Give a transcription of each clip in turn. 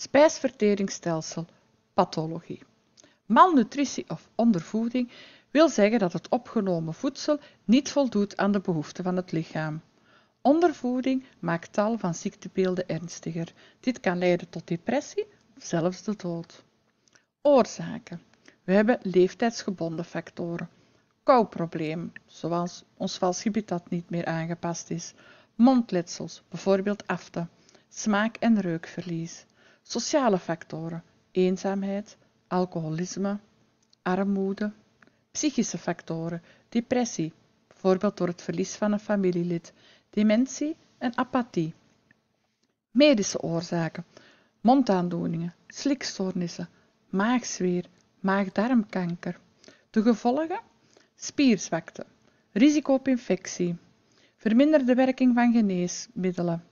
Spijsverteringsstelsel, pathologie. Malnutritie of ondervoeding wil zeggen dat het opgenomen voedsel niet voldoet aan de behoeften van het lichaam. Ondervoeding maakt tal van ziektebeelden ernstiger. Dit kan leiden tot depressie of zelfs de dood. Oorzaken. We hebben leeftijdsgebonden factoren. Kouproblemen, zoals ons valsgebied dat niet meer aangepast is. Mondletsels, bijvoorbeeld afte. Smaak- en reukverlies. Sociale factoren: eenzaamheid, alcoholisme, armoede. Psychische factoren: depressie, bijvoorbeeld door het verlies van een familielid, dementie en apathie. Medische oorzaken: mondaandoeningen, slikstoornissen, maagzweer, maagdarmkanker. De gevolgen? Spierzwakte, risico op infectie, verminderde werking van geneesmiddelen,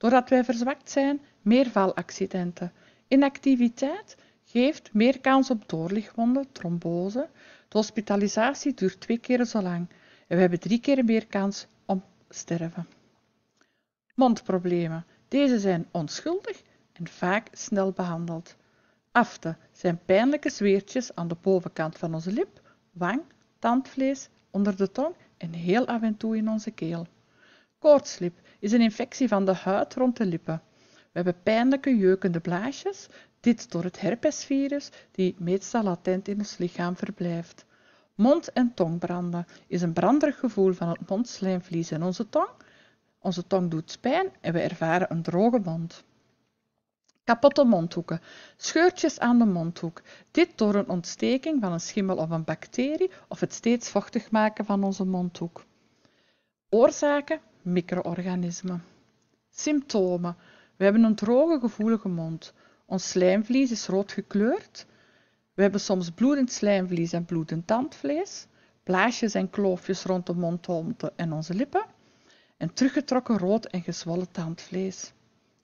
Doordat wij verzwakt zijn, meer valaccidenten. Inactiviteit geeft meer kans op doorligwonden, trombose. De hospitalisatie duurt twee keer zo lang. En we hebben drie keer meer kans om sterven. Mondproblemen. Deze zijn onschuldig en vaak snel behandeld. Aften zijn pijnlijke zweertjes aan de bovenkant van onze lip, wang, tandvlees, onder de tong en heel af en toe in onze keel. Koortslip is een infectie van de huid rond de lippen. We hebben pijnlijke, jeukende blaasjes, dit door het herpesvirus, die meestal latent in ons lichaam verblijft. Mond- en tongbranden is een branderig gevoel van het mondslijmvlies en onze tong. Onze tong doet pijn en we ervaren een droge mond. Kapotte mondhoeken, scheurtjes aan de mondhoek. Dit door een ontsteking van een schimmel of een bacterie of het steeds vochtig maken van onze mondhoek. Oorzaken micro-organismen. Symptomen. We hebben een droge, gevoelige mond. Ons slijmvlies is rood gekleurd. We hebben soms bloedend slijmvlies en bloedend tandvlees. Blaasjes en kloofjes rond de mondholte en onze lippen. En teruggetrokken rood en gezwollen tandvlees.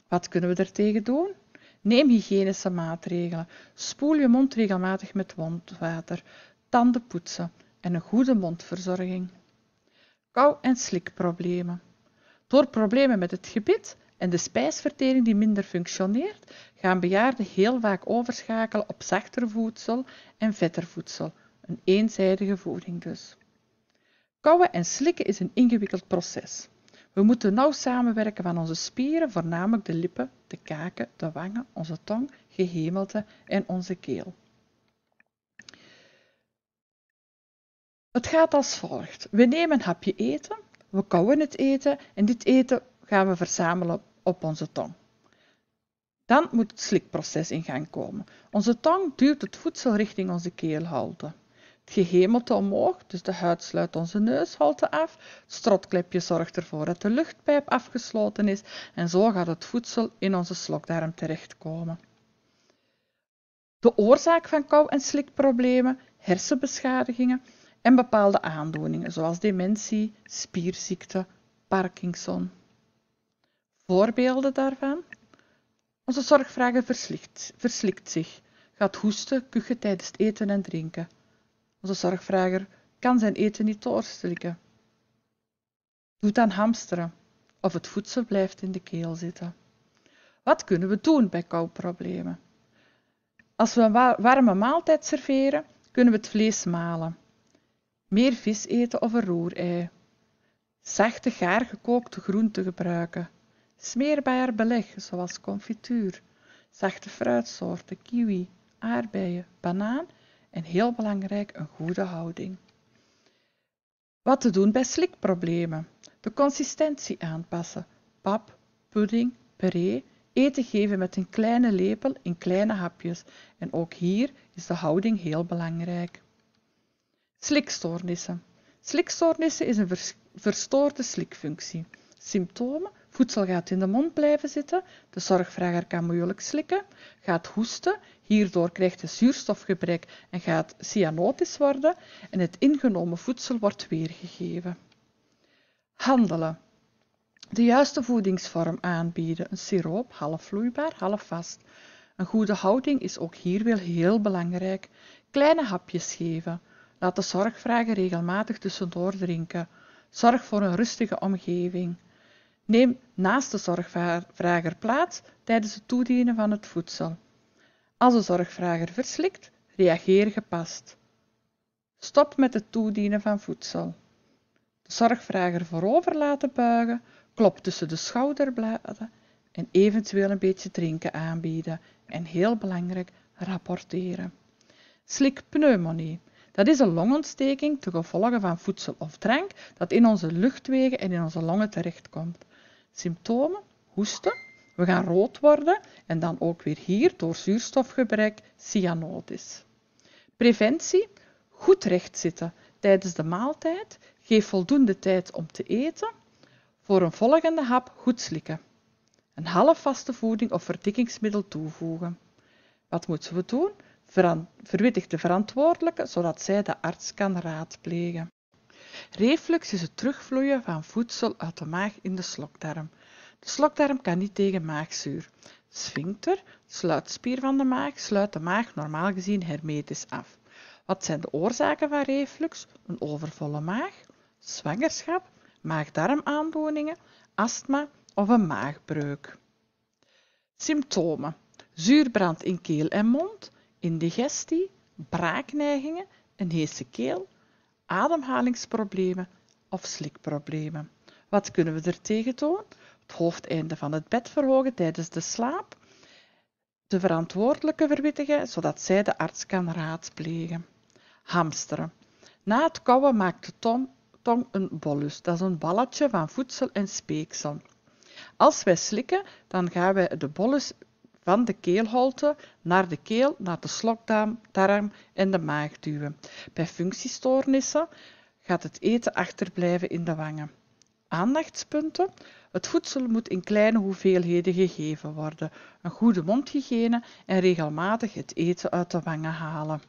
Wat kunnen we daartegen doen? Neem hygiënische maatregelen. Spoel je mond regelmatig met wondwater. Tanden poetsen en een goede mondverzorging. Kou- en slikproblemen. Door problemen met het gebit en de spijsvertering die minder functioneert, gaan bejaarden heel vaak overschakelen op zachter voedsel en vetter voedsel, een eenzijdige voeding dus. Kouwen en slikken is een ingewikkeld proces. We moeten nauw samenwerken van onze spieren, voornamelijk de lippen, de kaken, de wangen, onze tong, gehemelte en onze keel. Het gaat als volgt. We nemen een hapje eten, we kouwen het eten en dit eten gaan we verzamelen op onze tong. Dan moet het slikproces in gang komen. Onze tong duwt het voedsel richting onze keelhalte. Het gehemelte omhoog, dus de huid sluit onze neushalte af. Het strotklepje zorgt ervoor dat de luchtpijp afgesloten is en zo gaat het voedsel in onze slokdarm terechtkomen. De oorzaak van kou- en slikproblemen, hersenbeschadigingen, en bepaalde aandoeningen zoals dementie, spierziekte, Parkinson. Voorbeelden daarvan? Onze zorgvrager verslikt, verslikt zich, gaat hoesten, kuchen tijdens het eten en drinken. Onze zorgvrager kan zijn eten niet doorstrikken. Doet aan hamsteren of het voedsel blijft in de keel zitten. Wat kunnen we doen bij kouproblemen? Als we een warme maaltijd serveren, kunnen we het vlees malen meer vis eten of een roerei. Zachte gaar gekookte groenten gebruiken. Smeerbaar beleg zoals confituur, zachte fruitsoorten, kiwi, aardbeien, banaan en heel belangrijk een goede houding. Wat te doen bij slikproblemen? De consistentie aanpassen. Pap, pudding, puree, eten geven met een kleine lepel in kleine hapjes. En ook hier is de houding heel belangrijk. Slikstoornissen. Slikstoornissen is een verstoorde slikfunctie. Symptomen Voedsel gaat in de mond blijven zitten, de zorgvrager kan moeilijk slikken, gaat hoesten, hierdoor krijgt de zuurstofgebrek en gaat cyanotisch worden en het ingenomen voedsel wordt weergegeven. Handelen. De juiste voedingsvorm aanbieden, een siroop, half vloeibaar, half vast. Een goede houding is ook hier wel heel belangrijk. Kleine hapjes geven. Laat de zorgvrager regelmatig tussendoor drinken. Zorg voor een rustige omgeving. Neem naast de zorgvrager plaats tijdens het toedienen van het voedsel. Als de zorgvrager verslikt, reageer gepast. Stop met het toedienen van voedsel. De zorgvrager voorover laten buigen, klop tussen de schouderbladen en eventueel een beetje drinken aanbieden. En heel belangrijk, rapporteren. Slik pneumonie. Dat is een longontsteking te gevolge van voedsel of drank dat in onze luchtwegen en in onze longen terechtkomt. Symptomen: hoesten, we gaan rood worden en dan ook weer hier door zuurstofgebrek cyanotisch. Preventie: goed recht zitten tijdens de maaltijd, geef voldoende tijd om te eten. Voor een volgende hap goed slikken. Een half vaste voeding of verdikkingsmiddel toevoegen. Wat moeten we doen? verwittigt de verantwoordelijke, zodat zij de arts kan raadplegen. Reflux is het terugvloeien van voedsel uit de maag in de slokdarm. De slokdarm kan niet tegen maagzuur. sphincter, sluitspier van de maag, sluit de maag normaal gezien hermetisch af. Wat zijn de oorzaken van reflux? Een overvolle maag, zwangerschap, maag-darmaandoeningen, astma of een maagbreuk. Symptomen: zuurbrand in keel en mond, indigestie, braakneigingen, een heese keel, ademhalingsproblemen of slikproblemen. Wat kunnen we tegen doen? Het hoofdeinde van het bed verhogen tijdens de slaap, de verantwoordelijke verwittigen, zodat zij de arts kan raadplegen. Hamsteren. Na het kouwen maakt de tong, een bollus, dat is een balletje van voedsel en speeksel. Als wij slikken, dan gaan wij de bollus van de keelholte naar de keel, naar de slokdarm en de maag duwen. Bij functiestoornissen gaat het eten achterblijven in de wangen. Aandachtspunten. Het voedsel moet in kleine hoeveelheden gegeven worden. Een goede mondhygiëne en regelmatig het eten uit de wangen halen.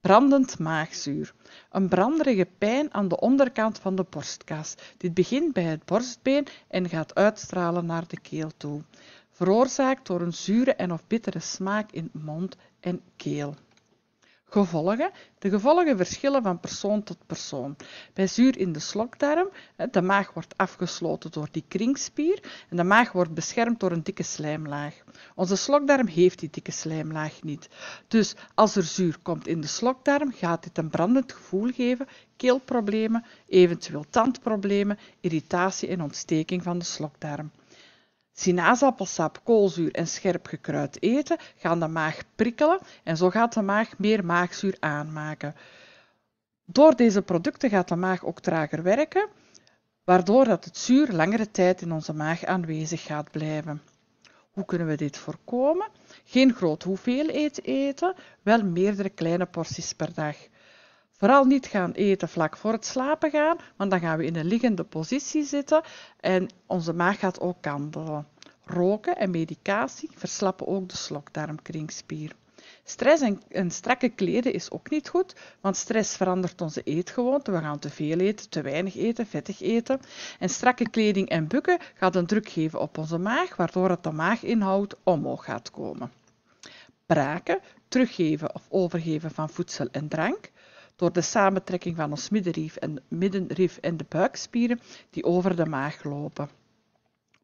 Brandend maagzuur. Een branderige pijn aan de onderkant van de borstkas. Dit begint bij het borstbeen en gaat uitstralen naar de keel toe veroorzaakt door een zure en of bittere smaak in mond en keel. Gevolgen. De gevolgen verschillen van persoon tot persoon. Bij zuur in de slokdarm, de maag wordt afgesloten door die kringspier en de maag wordt beschermd door een dikke slijmlaag. Onze slokdarm heeft die dikke slijmlaag niet. Dus als er zuur komt in de slokdarm, gaat dit een brandend gevoel geven, keelproblemen, eventueel tandproblemen, irritatie en ontsteking van de slokdarm. Sinaasappelsap, koolzuur en scherp gekruid eten gaan de maag prikkelen en zo gaat de maag meer maagzuur aanmaken. Door deze producten gaat de maag ook trager werken, waardoor dat het zuur langere tijd in onze maag aanwezig gaat blijven. Hoe kunnen we dit voorkomen? Geen groot hoeveelheid eten, wel meerdere kleine porties per dag. Vooral niet gaan eten vlak voor het slapen gaan, want dan gaan we in een liggende positie zitten en onze maag gaat ook kandelen. Roken en medicatie verslappen ook de slokdarmkringspier. Stress en, strakke kleden is ook niet goed, want stress verandert onze eetgewoonten. We gaan te veel eten, te weinig eten, vettig eten. En strakke kleding en bukken gaat een druk geven op onze maag, waardoor het de maaginhoud omhoog gaat komen. Braken, teruggeven of overgeven van voedsel en drank door de samentrekking van ons middenrif en, middenrif en de buikspieren die over de maag lopen.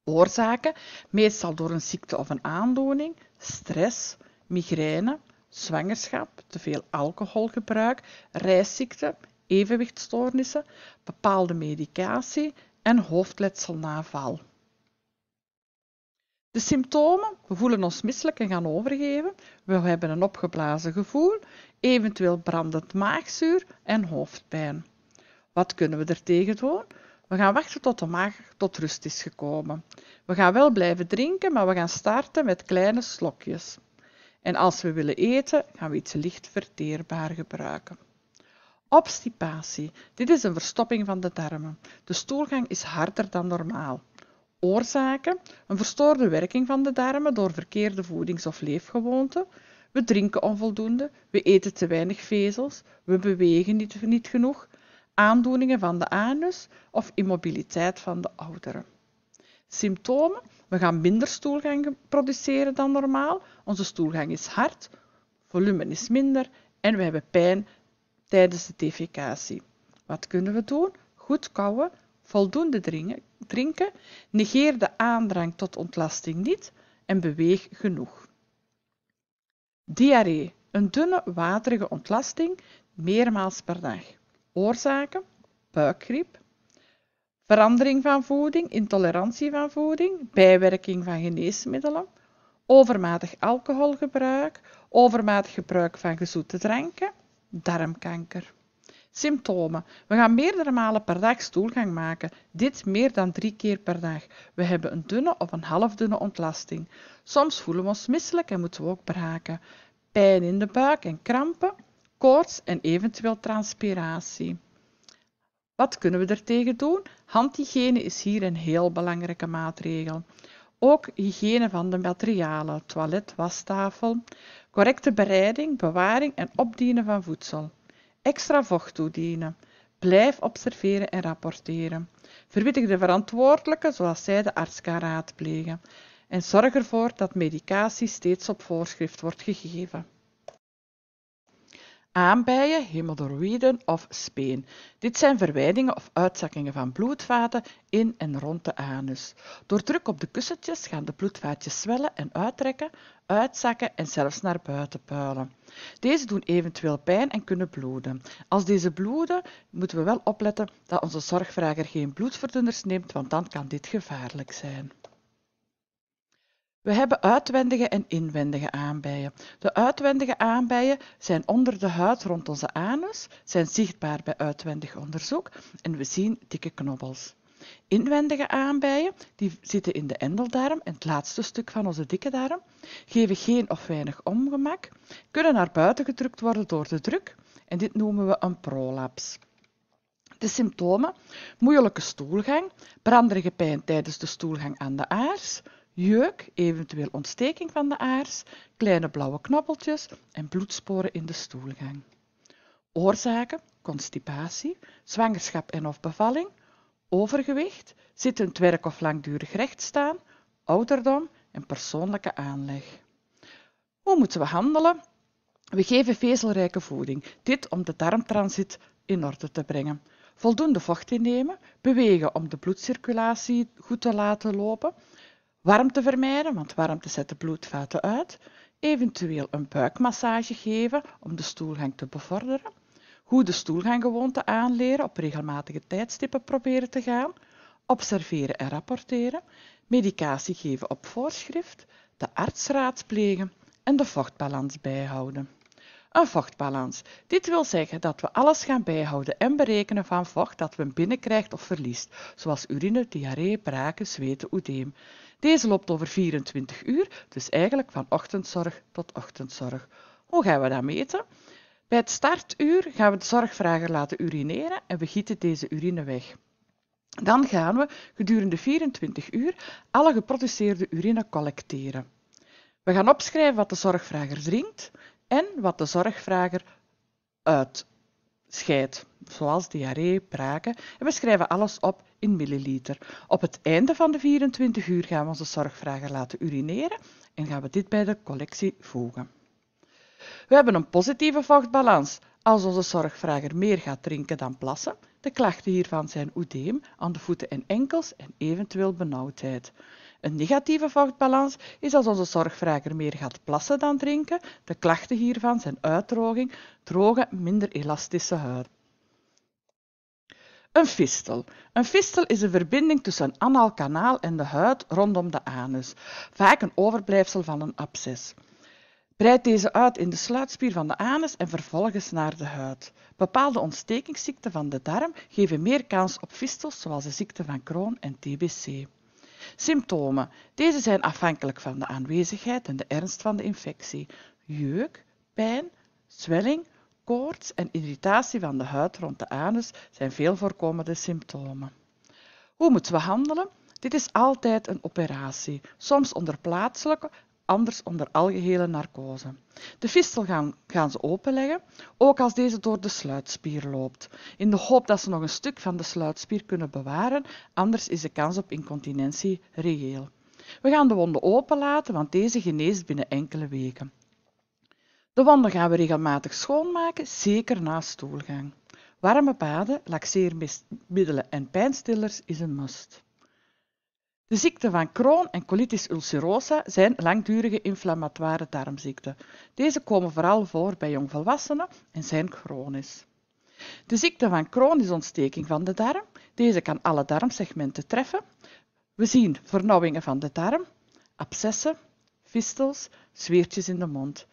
Oorzaken, meestal door een ziekte of een aandoening, stress, migraine, zwangerschap, te veel alcoholgebruik, reisziekte, evenwichtstoornissen, bepaalde medicatie en hoofdletsel na val. De symptomen, we voelen ons misselijk en gaan overgeven, we hebben een opgeblazen gevoel, eventueel brandend maagzuur en hoofdpijn. Wat kunnen we ertegen doen? We gaan wachten tot de maag tot rust is gekomen. We gaan wel blijven drinken, maar we gaan starten met kleine slokjes. En als we willen eten, gaan we iets licht verteerbaar gebruiken. Obstipatie. Dit is een verstopping van de darmen. De stoelgang is harder dan normaal. Oorzaken: een verstoorde werking van de darmen door verkeerde voedings- of leefgewoonten. We drinken onvoldoende, we eten te weinig vezels, we bewegen niet, genoeg, aandoeningen van de anus of immobiliteit van de ouderen. Symptomen: we gaan minder stoelgang produceren dan normaal, onze stoelgang is hard, volume is minder en we hebben pijn tijdens de defecatie. Wat kunnen we doen? Goed kouwen, Voldoende drinken, negeer de aandrang tot ontlasting niet en beweeg genoeg. Diarree, een dunne waterige ontlasting meermaals per dag. Oorzaken: buikgriep, verandering van voeding, intolerantie van voeding, bijwerking van geneesmiddelen, overmatig alcoholgebruik, overmatig gebruik van gezoete dranken, darmkanker. Symptomen. We gaan meerdere malen per dag stoelgang maken, dit meer dan drie keer per dag. We hebben een dunne of een halfdunne ontlasting. Soms voelen we ons misselijk en moeten we ook braken. Pijn in de buik en krampen, koorts en eventueel transpiratie. Wat kunnen we ertegen doen? Handhygiëne is hier een heel belangrijke maatregel. Ook hygiëne van de materialen, toilet, wastafel, correcte bereiding, bewaring en opdienen van voedsel extra vocht toedienen. Blijf observeren en rapporteren. Verwittig de verantwoordelijke zoals zij de arts kan raadplegen. En zorg ervoor dat medicatie steeds op voorschrift wordt gegeven aanbijen, hemorroïden of speen. Dit zijn verwijdingen of uitzakkingen van bloedvaten in en rond de anus. Door druk op de kussentjes gaan de bloedvaatjes zwellen en uittrekken, uitzakken en zelfs naar buiten puilen. Deze doen eventueel pijn en kunnen bloeden. Als deze bloeden, moeten we wel opletten dat onze zorgvrager geen bloedverdunners neemt, want dan kan dit gevaarlijk zijn. We hebben uitwendige en inwendige aanbijen. De uitwendige aanbijen zijn onder de huid rond onze anus, zijn zichtbaar bij uitwendig onderzoek en we zien dikke knobbels. Inwendige aanbijen, die zitten in de endeldarm het laatste stuk van onze dikke darm, geven geen of weinig ongemak, kunnen naar buiten gedrukt worden door de druk en dit noemen we een prolaps. De symptomen, moeilijke stoelgang, branderige pijn tijdens de stoelgang aan de aars, jeuk, eventueel ontsteking van de aars, kleine blauwe knoppeltjes en bloedsporen in de stoelgang. Oorzaken, constipatie, zwangerschap en of bevalling, overgewicht, zittend werk of langdurig rechtstaan, ouderdom en persoonlijke aanleg. Hoe moeten we handelen? We geven vezelrijke voeding, dit om de darmtransit in orde te brengen. Voldoende vocht innemen, bewegen om de bloedcirculatie goed te laten lopen, warmte vermijden, want warmte zet de bloedvaten uit, eventueel een buikmassage geven om de stoelgang te bevorderen, goede stoelganggewoonten aanleren, op regelmatige tijdstippen proberen te gaan, observeren en rapporteren, medicatie geven op voorschrift, de arts raadplegen en de vochtbalans bijhouden. Een vochtbalans. Dit wil zeggen dat we alles gaan bijhouden en berekenen van vocht dat we binnenkrijgt of verliest, zoals urine, diarree, braken, zweten, oedeem. Deze loopt over 24 uur, dus eigenlijk van ochtendzorg tot ochtendzorg. Hoe gaan we dat meten? Bij het startuur gaan we de zorgvrager laten urineren en we gieten deze urine weg. Dan gaan we gedurende 24 uur alle geproduceerde urine collecteren. We gaan opschrijven wat de zorgvrager drinkt en wat de zorgvrager uitscheidt, zoals diarree, braken. we schrijven alles op in milliliter. Op het einde van de 24 uur gaan we onze zorgvrager laten urineren en gaan we dit bij de collectie voegen. We hebben een positieve vochtbalans. Als onze zorgvrager meer gaat drinken dan plassen, de klachten hiervan zijn oedeem aan de voeten en enkels en eventueel benauwdheid. Een negatieve vochtbalans is als onze zorgvrager meer gaat plassen dan drinken. De klachten hiervan zijn uitdroging, droge, minder elastische huid. Een fistel. Een fistel is een verbinding tussen een anaal kanaal en de huid rondom de anus, vaak een overblijfsel van een absces. Breid deze uit in de sluitspier van de anus en vervolgens naar de huid. Bepaalde ontstekingsziekten van de darm geven meer kans op fistels, zoals de ziekte van Crohn en TBC. Symptomen. Deze zijn afhankelijk van de aanwezigheid en de ernst van de infectie. Jeuk, pijn, zwelling, koorts en irritatie van de huid rond de anus zijn veel voorkomende symptomen. Hoe moeten we handelen? Dit is altijd een operatie, soms onder plaatselijke, anders onder algehele narcose. De fistel gaan, gaan ze openleggen, ook als deze door de sluitspier loopt, in de hoop dat ze nog een stuk van de sluitspier kunnen bewaren, anders is de kans op incontinentie reëel. We gaan de wonden openlaten, want deze geneest binnen enkele weken. De wonden gaan we regelmatig schoonmaken, zeker na stoelgang. Warme baden, laxeermiddelen en pijnstillers is een must. De ziekte van Crohn en colitis ulcerosa zijn langdurige inflammatoire darmziekten. Deze komen vooral voor bij jongvolwassenen en zijn chronisch. De ziekte van Crohn is ontsteking van de darm. Deze kan alle darmsegmenten treffen. We zien vernauwingen van de darm, abscessen, fistels, zweertjes in de mond.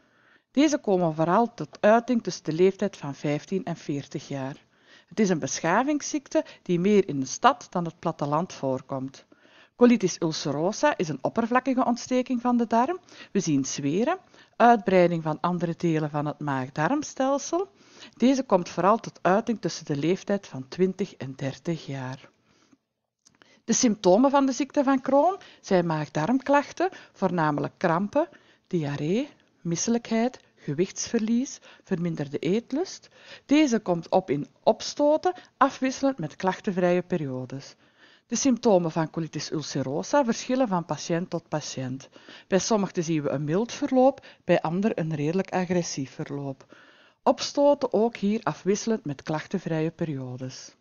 Deze komen vooral tot uiting tussen de leeftijd van 15 en 40 jaar. Het is een beschavingsziekte die meer in de stad dan het platteland voorkomt. Colitis ulcerosa is een oppervlakkige ontsteking van de darm. We zien zweren, uitbreiding van andere delen van het maag-darmstelsel. Deze komt vooral tot uiting tussen de leeftijd van 20 en 30 jaar. De symptomen van de ziekte van Crohn zijn maag-darmklachten, voornamelijk krampen, diarree, misselijkheid, gewichtsverlies, verminderde eetlust. Deze komt op in opstoten, afwisselend met klachtenvrije periodes. De symptomen van colitis ulcerosa verschillen van patiënt tot patiënt. Bij sommigen zien we een mild verloop, bij anderen een redelijk agressief verloop. Opstoten ook hier afwisselend met klachtenvrije periodes.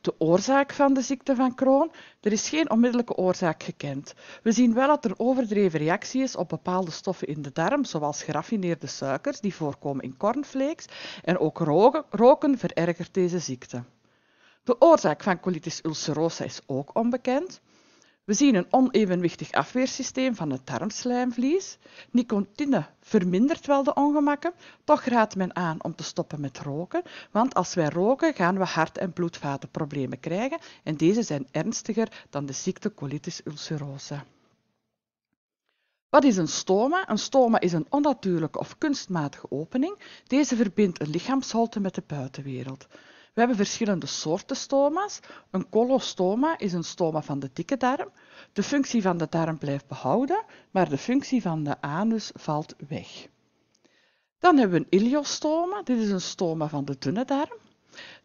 De oorzaak van de ziekte van Crohn? Er is geen onmiddellijke oorzaak gekend. We zien wel dat er overdreven reactie is op bepaalde stoffen in de darm, zoals geraffineerde suikers die voorkomen in cornflakes, en ook roken verergert deze ziekte. De oorzaak van colitis ulcerosa is ook onbekend. We zien een onevenwichtig afweersysteem van het darmslijmvlies. Nicotine vermindert wel de ongemakken, toch raadt men aan om te stoppen met roken, want als wij roken gaan we hart- en bloedvatenproblemen krijgen en deze zijn ernstiger dan de ziekte colitis ulcerosa. Wat is een stoma? Een stoma is een onnatuurlijke of kunstmatige opening. Deze verbindt een lichaamsholte met de buitenwereld. We hebben verschillende soorten stoma's. Een colostoma is een stoma van de dikke darm. De functie van de darm blijft behouden, maar de functie van de anus valt weg. Dan hebben we een iliostoma. Dit is een stoma van de dunne darm.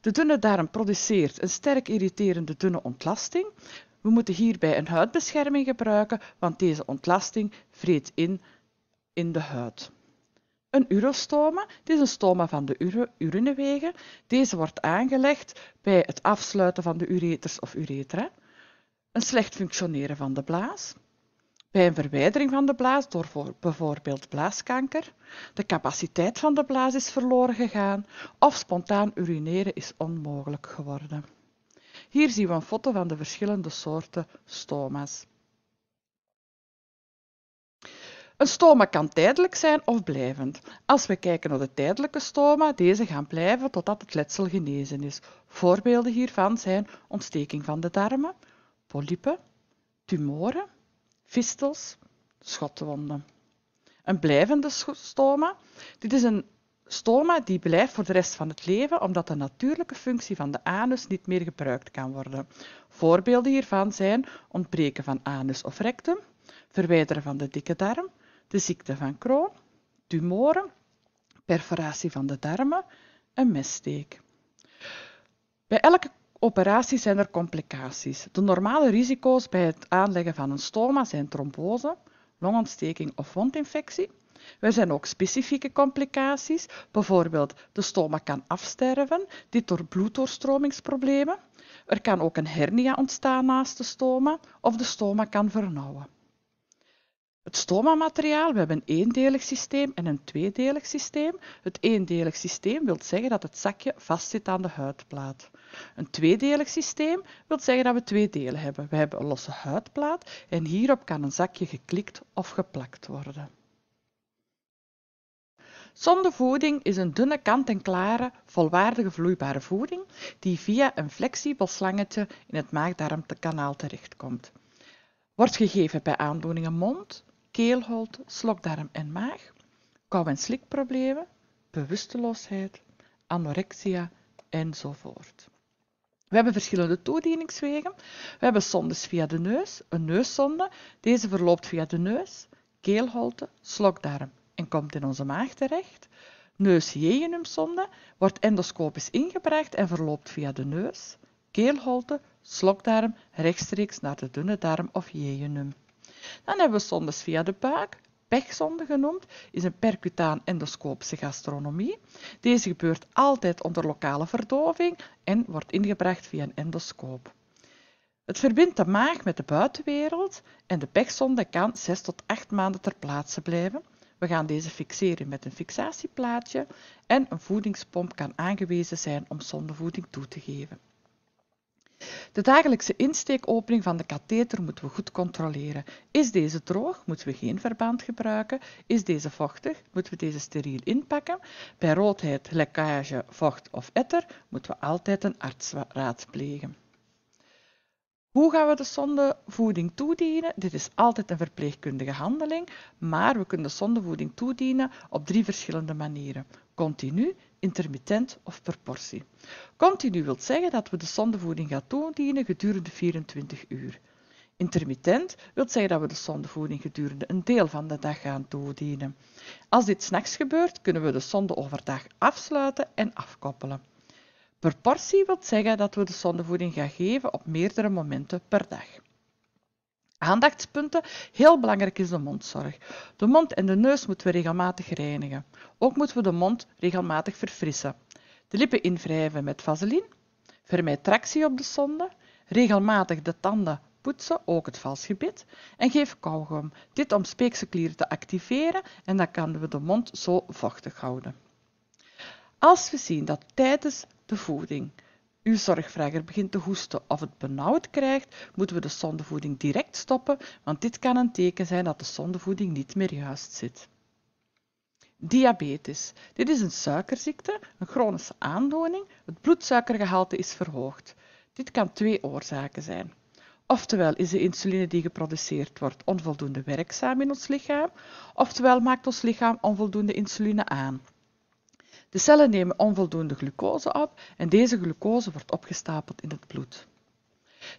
De dunne darm produceert een sterk irriterende dunne ontlasting. We moeten hierbij een huidbescherming gebruiken, want deze ontlasting vreet in in de huid. Een urostoma, dit is een stoma van de urinewegen. Deze wordt aangelegd bij het afsluiten van de ureters of uretra, een slecht functioneren van de blaas, bij een verwijdering van de blaas door bijvoorbeeld blaaskanker, de capaciteit van de blaas is verloren gegaan of spontaan urineren is onmogelijk geworden. Hier zien we een foto van de verschillende soorten stoma's. Een stoma kan tijdelijk zijn of blijvend. Als we kijken naar de tijdelijke stoma, deze gaan blijven totdat het letsel genezen is. Voorbeelden hiervan zijn ontsteking van de darmen, polypen, tumoren, fistels, schotwonden. Een blijvende stoma, dit is een stoma die blijft voor de rest van het leven omdat de natuurlijke functie van de anus niet meer gebruikt kan worden. Voorbeelden hiervan zijn ontbreken van anus of rectum, verwijderen van de dikke darm, de ziekte van Crohn, tumoren, perforatie van de darmen, een messteek. Bij elke operatie zijn er complicaties. De normale risico's bij het aanleggen van een stoma zijn trombose, longontsteking of wondinfectie. Er zijn ook specifieke complicaties, bijvoorbeeld de stoma kan afsterven, dit door bloeddoorstromingsproblemen. Er kan ook een hernia ontstaan naast de stoma of de stoma kan vernauwen. Het stoma-materiaal, we hebben een eendelig systeem en een tweedelig systeem. Het eendelig systeem wil zeggen dat het zakje vastzit aan de huidplaat. Een tweedelig systeem wil zeggen dat we twee delen hebben. We hebben een losse huidplaat en hierop kan een zakje geklikt of geplakt worden. Zonde voeding is een dunne kant-en-klare, volwaardige vloeibare voeding die via een flexibel slangetje in het maag-darmkanaal terechtkomt. Wordt gegeven bij aandoeningen mond, keelholte, slokdarm en maag, kou- en slikproblemen, bewusteloosheid, anorexia enzovoort. We hebben verschillende toedieningswegen. We hebben sondes via de neus, een neussonde. Deze verloopt via de neus, keelholte, slokdarm en komt in onze maag terecht. Neusjejunumsonde wordt endoscopisch ingebracht en verloopt via de neus, keelholte, slokdarm rechtstreeks naar de dunne darm of jegenum. Dan hebben we zondes via de buik. Pechzonde genoemd, is een percutaan endoscopische gastronomie. Deze gebeurt altijd onder lokale verdoving en wordt ingebracht via een endoscoop. Het verbindt de maag met de buitenwereld en de pechzonde kan 6 tot 8 maanden ter plaatse blijven. We gaan deze fixeren met een fixatieplaatje en een voedingspomp kan aangewezen zijn om zondevoeding toe te geven. De dagelijkse insteekopening van de katheter moeten we goed controleren. Is deze droog, moeten we geen verband gebruiken. Is deze vochtig, moeten we deze steriel inpakken. Bij roodheid, lekkage, vocht of etter moeten we altijd een arts raadplegen. Hoe gaan we de zondevoeding toedienen? Dit is altijd een verpleegkundige handeling, maar we kunnen de zondevoeding toedienen op drie verschillende manieren. Continu, intermittent of per portie. Continu wil zeggen dat we de zondevoeding gaan toedienen gedurende 24 uur. Intermittent wil zeggen dat we de zondevoeding gedurende een deel van de dag gaan toedienen. Als dit s'nachts gebeurt, kunnen we de zonde overdag afsluiten en afkoppelen. Per portie wil zeggen dat we de zondevoeding gaan geven op meerdere momenten per dag. Aandachtspunten. Heel belangrijk is de mondzorg. De mond en de neus moeten we regelmatig reinigen. Ook moeten we de mond regelmatig verfrissen. De lippen invrijven met vaseline. Vermijd tractie op de zonde. Regelmatig de tanden poetsen, ook het valsgebit. En geef kauwgom. Dit om speekselklieren te activeren en dan kunnen we de mond zo vochtig houden. Als we zien dat tijdens de voeding uw zorgvrager begint te hoesten of het benauwd krijgt, moeten we de zondevoeding direct stoppen, want dit kan een teken zijn dat de zondevoeding niet meer juist zit. Diabetes. Dit is een suikerziekte, een chronische aandoening. Het bloedsuikergehalte is verhoogd. Dit kan twee oorzaken zijn. Oftewel is de insuline die geproduceerd wordt onvoldoende werkzaam in ons lichaam, oftewel maakt ons lichaam onvoldoende insuline aan. De cellen nemen onvoldoende glucose op en deze glucose wordt opgestapeld in het bloed.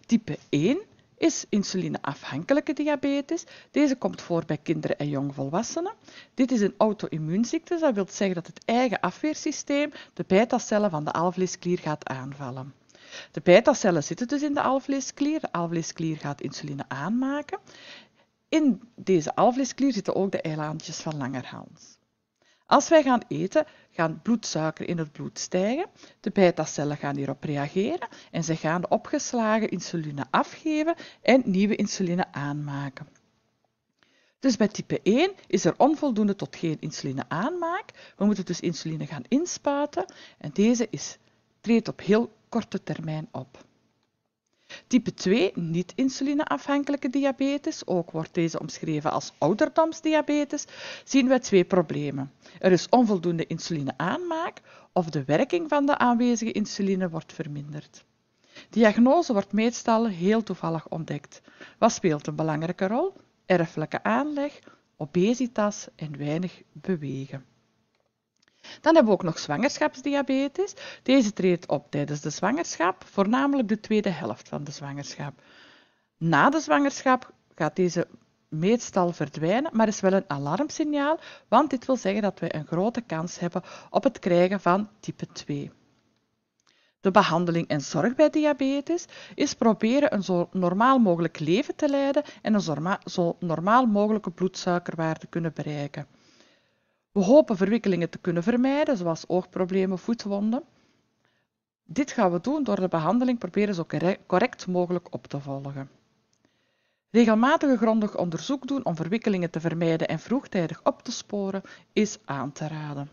Type 1 is insulineafhankelijke diabetes. Deze komt voor bij kinderen en jongvolwassenen. Dit is een auto-immuunziekte. Dat wil zeggen dat het eigen afweersysteem de beta-cellen van de alvleesklier gaat aanvallen. De beta-cellen zitten dus in de alvleesklier. De alvleesklier gaat insuline aanmaken. In deze alvleesklier zitten ook de eilandjes van Langerhans. Als wij gaan eten, gaan bloedsuiker in het bloed stijgen. De beta-cellen gaan hierop reageren en ze gaan de opgeslagen insuline afgeven en nieuwe insuline aanmaken. Dus bij type 1 is er onvoldoende tot geen insuline aanmaak. We moeten dus insuline gaan inspuiten en deze is, treedt op heel korte termijn op. Type 2, niet-insulineafhankelijke diabetes, ook wordt deze omschreven als ouderdomsdiabetes, zien we twee problemen. Er is onvoldoende insuline aanmaak of de werking van de aanwezige insuline wordt verminderd. Diagnose wordt meestal heel toevallig ontdekt. Wat speelt een belangrijke rol? Erfelijke aanleg, obesitas en weinig bewegen. Dan hebben we ook nog zwangerschapsdiabetes. Deze treedt op tijdens de zwangerschap, voornamelijk de tweede helft van de zwangerschap. Na de zwangerschap gaat deze meestal verdwijnen, maar is wel een alarmsignaal, want dit wil zeggen dat we een grote kans hebben op het krijgen van type 2. De behandeling en zorg bij diabetes is proberen een zo normaal mogelijk leven te leiden en een zo normaal mogelijke bloedsuikerwaarde kunnen bereiken. We hopen verwikkelingen te kunnen vermijden, zoals oogproblemen, voetwonden. Dit gaan we doen door de behandeling proberen zo correct mogelijk op te volgen. Regelmatig grondig onderzoek doen om verwikkelingen te vermijden en vroegtijdig op te sporen is aan te raden.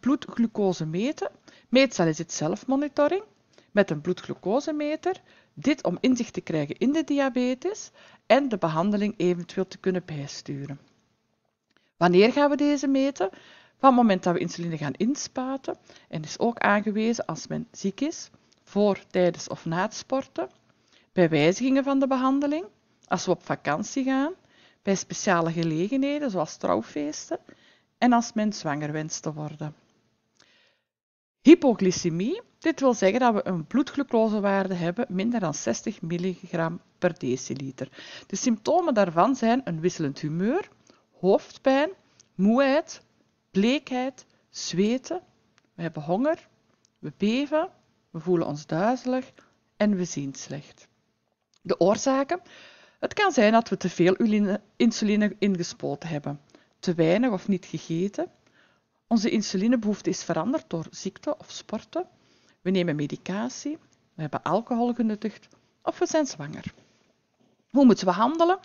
Bloedglucose meten. Meestal is dit zelfmonitoring met een bloedglucosemeter. Dit om inzicht te krijgen in de diabetes en de behandeling eventueel te kunnen bijsturen. Wanneer gaan we deze meten? Van het moment dat we insuline gaan inspuiten. En is ook aangewezen als men ziek is, voor, tijdens of na het sporten. Bij wijzigingen van de behandeling, als we op vakantie gaan. Bij speciale gelegenheden, zoals trouwfeesten. En als men zwanger wenst te worden. Hypoglycemie, dit wil zeggen dat we een bloedglucosewaarde hebben minder dan 60 milligram per deciliter. De symptomen daarvan zijn een wisselend humeur, hoofdpijn, moeheid, bleekheid, zweten, we hebben honger, we beven, we voelen ons duizelig en we zien slecht. De oorzaken? Het kan zijn dat we te veel insuline ingespoten hebben, te weinig of niet gegeten. Onze insulinebehoefte is veranderd door ziekte of sporten. We nemen medicatie, we hebben alcohol genuttigd of we zijn zwanger. Hoe moeten we handelen?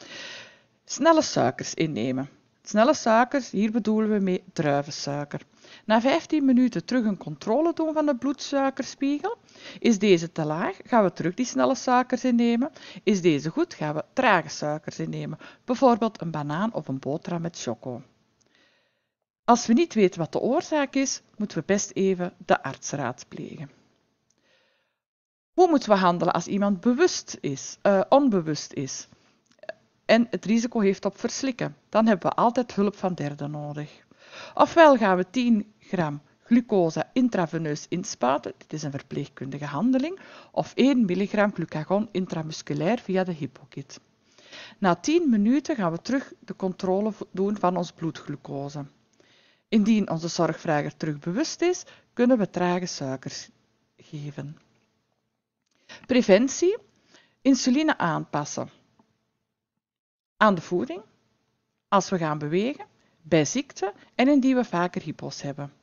Snelle suikers innemen. Snelle suikers, hier bedoelen we mee druivensuiker. Na 15 minuten terug een controle doen van de bloedsuikerspiegel. Is deze te laag, gaan we terug die snelle suikers innemen. Is deze goed, gaan we trage suikers innemen. Bijvoorbeeld een banaan of een boterham met choco. Als we niet weten wat de oorzaak is, moeten we best even de arts raadplegen. Hoe moeten we handelen als iemand bewust is, eh, onbewust is? en het risico heeft op verslikken. Dan hebben we altijd hulp van derden nodig. Ofwel gaan we 10 gram glucose intraveneus inspuiten, dit is een verpleegkundige handeling, of 1 milligram glucagon intramusculair via de hippokit. Na 10 minuten gaan we terug de controle doen van ons bloedglucose. Indien onze zorgvrager terug bewust is, kunnen we trage suikers geven. Preventie. Insuline aanpassen aan de voeding, als we gaan bewegen, bij ziekte en indien we vaker hypos hebben.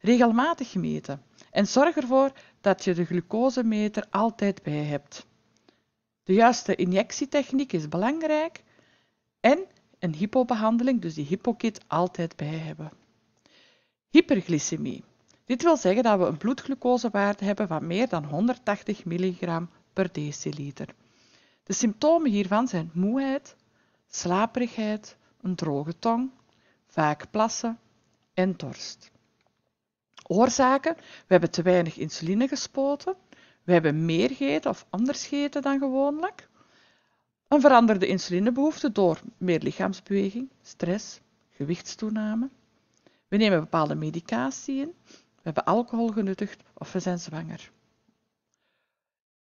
Regelmatig meten en zorg ervoor dat je de glucosemeter altijd bij hebt. De juiste injectietechniek is belangrijk en een hypobehandeling, dus die hypokit, altijd bij hebben. Hyperglycemie. Dit wil zeggen dat we een bloedglucosewaarde hebben van meer dan 180 mg per deciliter. De symptomen hiervan zijn moeheid, slaperigheid, een droge tong, vaak plassen en dorst. Oorzaken? We hebben te weinig insuline gespoten, we hebben meer gegeten of anders gegeten dan gewoonlijk, een veranderde insulinebehoefte door meer lichaamsbeweging, stress, gewichtstoename. We nemen bepaalde medicatie in, we hebben alcohol genuttigd of we zijn zwanger.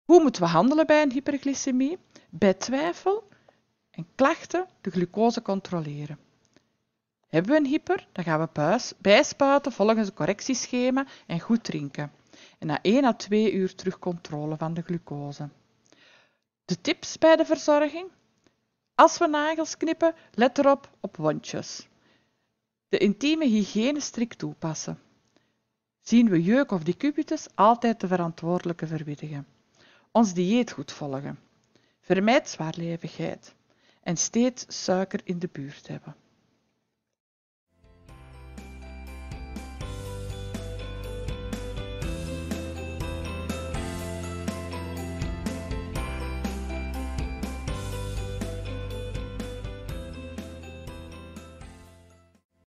Hoe moeten we handelen bij een hyperglycemie? Bij twijfel en klachten de glucose controleren. Hebben we een hyper, dan gaan we bijspuiten volgens het correctieschema en goed drinken. En na 1 à 2 uur terug controle van de glucose. De tips bij de verzorging? Als we nagels knippen, let erop op wondjes. De intieme hygiëne strikt toepassen. Zien we jeuk of decubitus, altijd de verantwoordelijke verwittigen. Ons dieet goed volgen. Vermijd zwaarlevigheid en steeds suiker in de buurt hebben